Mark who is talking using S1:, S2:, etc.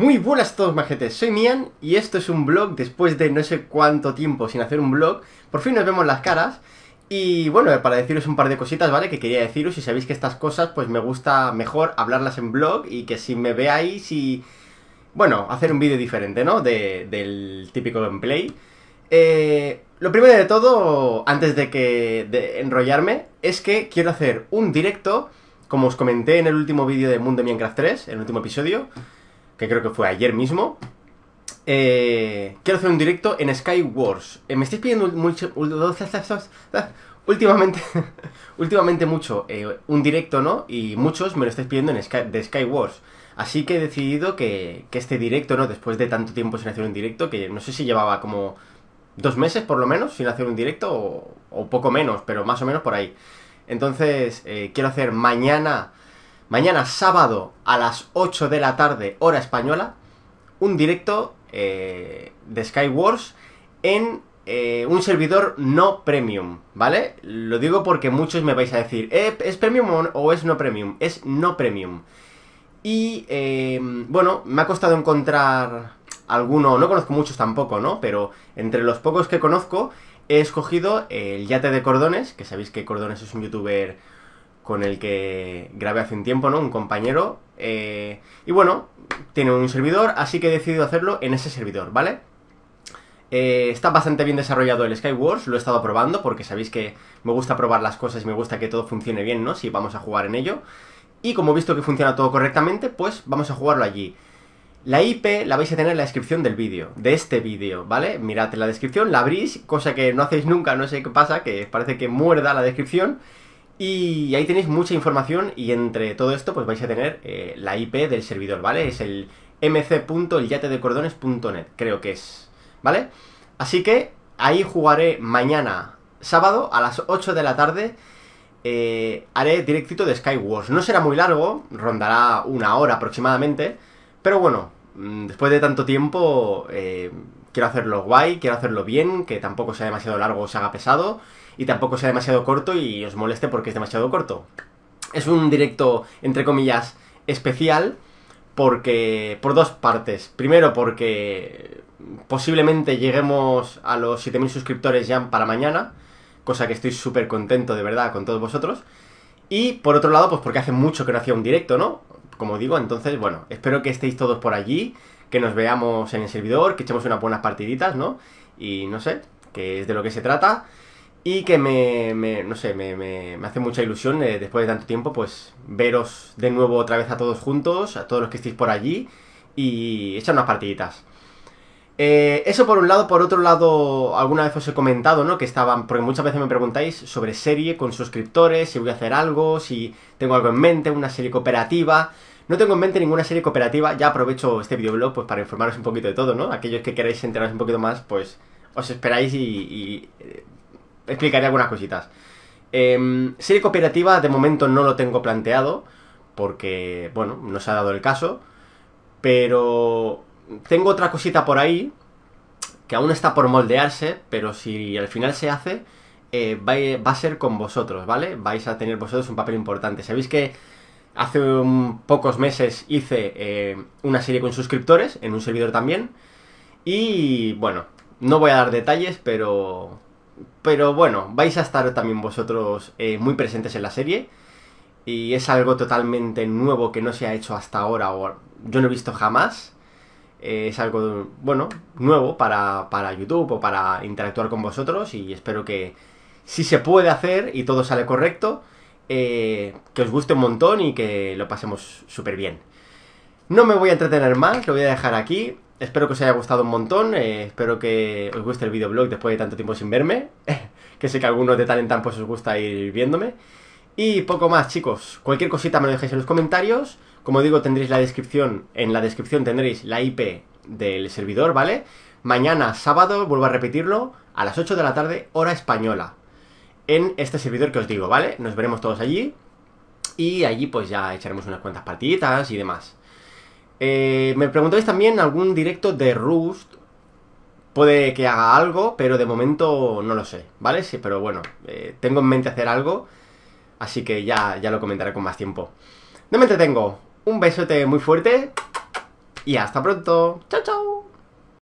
S1: Muy buenas a todos majetes, soy Mian y esto es un vlog después de no sé cuánto tiempo sin hacer un vlog Por fin nos vemos las caras y bueno, para deciros un par de cositas, ¿vale? Que quería deciros, si sabéis que estas cosas pues me gusta mejor hablarlas en vlog y que si me veáis y... Bueno, hacer un vídeo diferente, ¿no? De, del típico gameplay eh, Lo primero de todo, antes de que de enrollarme, es que quiero hacer un directo Como os comenté en el último vídeo de Mundo Minecraft 3, el último episodio que creo que fue ayer mismo, eh, quiero hacer un directo en Sky Wars. Eh, me estáis pidiendo mucho, últimamente, últimamente mucho eh, un directo, ¿no? Y muchos me lo estáis pidiendo en Sky, de Sky Wars. Así que he decidido que, que, este directo, ¿no? Después de tanto tiempo sin hacer un directo, que no sé si llevaba como dos meses por lo menos sin hacer un directo o, poco menos, pero más o menos por ahí. Entonces, quiero hacer mañana mañana sábado a las 8 de la tarde, hora española, un directo eh, de Sky Wars en eh, un servidor no premium, ¿vale? Lo digo porque muchos me vais a decir, eh, ¿es premium o es no premium? Es no premium. Y bueno, me ha costado encontrar alguno, no conozco muchos tampoco, ¿no? Pero entre los pocos que conozco, he escogido el Yate de Cordones, que sabéis que Cordones es un youtuber con el que grabé hace un tiempo, ¿no? Un compañero. Eh, y bueno, tiene un servidor, así que he decidido hacerlo en ese servidor, ¿vale? Eh, está bastante bien desarrollado el Skywars, lo he estado probando porque sabéis que me gusta probar las cosas y me gusta que todo funcione bien, ¿no? Si vamos a jugar en ello. Y como he visto que funciona todo correctamente, pues vamos a jugarlo allí. La IP la vais a tener en la descripción del vídeo, de este vídeo, ¿vale? Mirad en la descripción, la abrís, cosa que no hacéis nunca, no sé qué pasa, que parece que muerda la descripción. Y ahí tenéis mucha información y entre todo esto pues vais a tener eh, la IP del servidor, ¿vale? Es el mc.elyatedecordones.net, creo que es, ¿vale? Así que ahí jugaré mañana sábado a las 8 de la tarde eh, haré directito de Skywars. No será muy largo, rondará una hora aproximadamente, pero bueno, mm, después de tanto tiempo eh, quiero hacerlo guay, quiero hacerlo bien, que tampoco sea demasiado largo o se haga pesado y tampoco sea demasiado corto y os moleste porque es demasiado corto. Es un directo, entre comillas, especial porque por dos partes. Primero porque posiblemente lleguemos a los 7000 suscriptores ya para mañana, cosa que estoy súper contento de verdad con todos vosotros. Y por otro lado, pues porque hace mucho que no hacía un directo, ¿no? Como digo, entonces, bueno, espero que estéis todos por allí, que nos veamos en el servidor, que echemos unas buenas partiditas, ¿no? Y no sé, que es de lo que se trata y que me, no sé, me, hace mucha ilusión eh, después de tanto tiempo, pues veros de nuevo otra vez a todos juntos, a todos los que estéis por allí y echar unas partiditas. Eh, eso por un lado, por otro lado, alguna vez os he comentado, ¿no? Que estaban, porque muchas veces me preguntáis sobre serie con suscriptores, si voy a hacer algo, si tengo algo en mente, una serie cooperativa. No tengo en mente ninguna serie cooperativa, ya aprovecho este videoblog pues para informaros un poquito de todo, ¿no? Aquellos que queráis enteraros un poquito más, pues os esperáis y eh, explicaré algunas cositas. Em, serie cooperativa de momento no lo tengo planteado, porque, bueno, no se ha dado el caso, pero tengo otra cosita por ahí, que aún está por moldearse, pero si al final se hace, eh, va, a ser con vosotros, ¿vale? Vais a tener vosotros un papel importante. Sabéis que hace un, pocos meses hice eh, una serie con suscriptores, en un servidor también, y bueno, no voy a dar detalles, pero pero bueno, vais a estar también vosotros eh, muy presentes en la serie. Y es algo totalmente nuevo que no se ha hecho hasta ahora o yo no he visto jamás. Eh, es algo, bueno, nuevo para, YouTube o para interactuar con vosotros. Y espero que si se puede hacer y todo sale correcto, eh, que os guste un montón y que lo pasemos súper bien. No me voy a entretener más, lo voy a dejar aquí espero que os haya gustado un montón, eh, espero que os guste el videoblog después de tanto tiempo sin verme, que sé que a algunos de Talentan pues os gusta ir viéndome. Y poco más, chicos. Cualquier cosita me lo dejáis en los comentarios. Como digo, tendréis la descripción, en la descripción tendréis la IP del servidor, ¿vale? Mañana, sábado, vuelvo a repetirlo, a las 8 de la tarde, hora española, en este servidor que os digo, ¿vale? Nos veremos todos allí y allí pues ya echaremos unas cuantas partiditas y demás. Eh, me preguntáis también algún directo de Rust. Puede que haga algo, pero de momento no lo sé, ¿vale? Sí, pero bueno, eh, tengo en mente hacer algo, así que ya, ya lo comentaré con más tiempo. No me entretengo. Un besote muy fuerte y hasta pronto. Chao, chao.